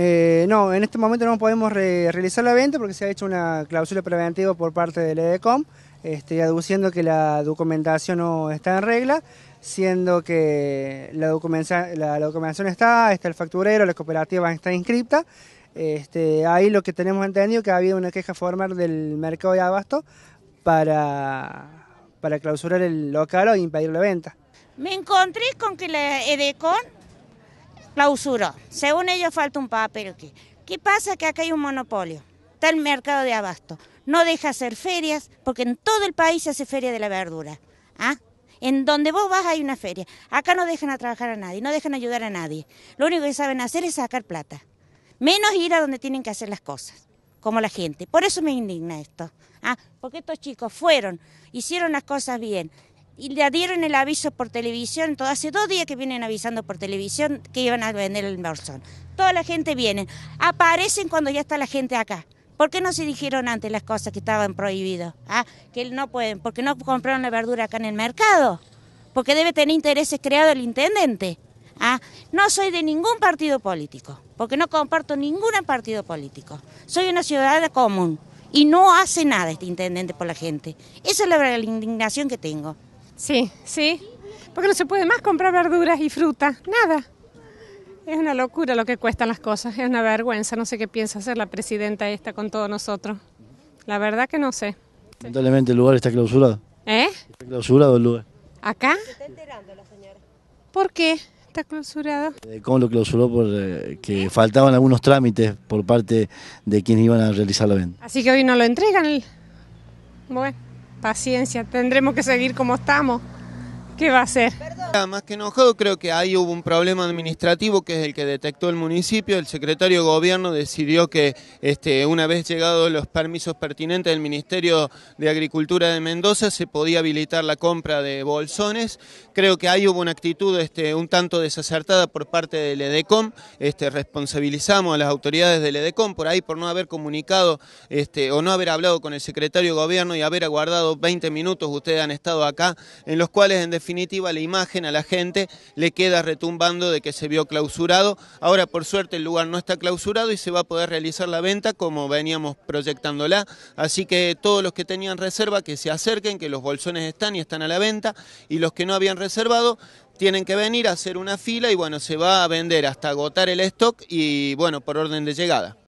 Eh, no, en este momento no podemos realizar la venta porque se ha hecho una cláusula preventiva por parte del EDECOM, este, aduciendo que la documentación no está en regla, siendo que la, documentación está, está el facturero, la cooperativa está inscripta. Este, ahí lo que tenemos entendido que ha habido una queja formal del mercado de abasto para, para clausurar el local o impedir la venta. Me encontré con que la EDECOM clausuró. Según ellos falta un papel. ¿Qué, ¿Qué pasa? Que acá hay un monopolio. Está el mercado de abasto. No deja hacer ferias, porque en todo el país se hace feria de la verdura. ¿Ah? En donde vos vas hay una feria. Acá no dejan a trabajar a nadie, no dejan ayudar a nadie. Lo único que saben hacer es sacar plata. Menos ir a donde tienen que hacer las cosas, como la gente. Por eso me indigna esto. ¿Ah? Porque estos chicos fueron, hicieron las cosas bien, y le dieron el aviso por televisión, todo, hace dos días que vienen avisando por televisión que iban a vender el Bolsón. Toda la gente viene, aparecen cuando ya está la gente acá. ¿Por qué no se dijeron antes las cosas que estaban prohibidas? Ah, que no pueden, porque no compraron la verdura acá en el mercado, porque debe tener intereses creados el intendente. Ah, no soy de ningún partido político, porque no comparto ningún partido político. Soy una ciudadana común y no hace nada este intendente por la gente. Esa es la indignación que tengo. Sí, sí. Porque no se puede más comprar verduras y frutas, nada. Es una locura lo que cuestan las cosas, es una vergüenza. No sé qué piensa hacer la presidenta esta con todos nosotros. La verdad que no sé. Lamentablemente el lugar está clausurado. ¿Eh? Está clausurado el lugar. ¿Acá? Se enterando la señora. ¿Por qué? está clausurado? Eh, ¿Cómo lo clausuró? Porque eh, faltaban algunos trámites por parte de quienes iban a realizar la venta. Así que hoy no lo entregan. Bueno paciencia, tendremos que seguir como estamos. ¿Qué va a hacer? Más que enojado, creo que ahí hubo un problema administrativo que es el que detectó el municipio. El secretario de gobierno decidió que este, una vez llegados los permisos pertinentes del Ministerio de Agricultura de Mendoza se podía habilitar la compra de bolsones. Creo que ahí hubo una actitud este, un tanto desacertada por parte del EDECOM. Este, responsabilizamos a las autoridades del EDECOM por ahí por no haber comunicado este, o no haber hablado con el secretario de gobierno y haber aguardado 20 minutos. Ustedes han estado acá, en los cuales en definitiva definitiva la imagen a la gente le queda retumbando de que se vio clausurado. Ahora, por suerte, el lugar no está clausurado y se va a poder realizar la venta como veníamos proyectándola. Así que todos los que tenían reserva, que se acerquen, que los bolsones están y están a la venta. Y los que no habían reservado, tienen que venir a hacer una fila y bueno, se va a vender hasta agotar el stock y bueno, por orden de llegada.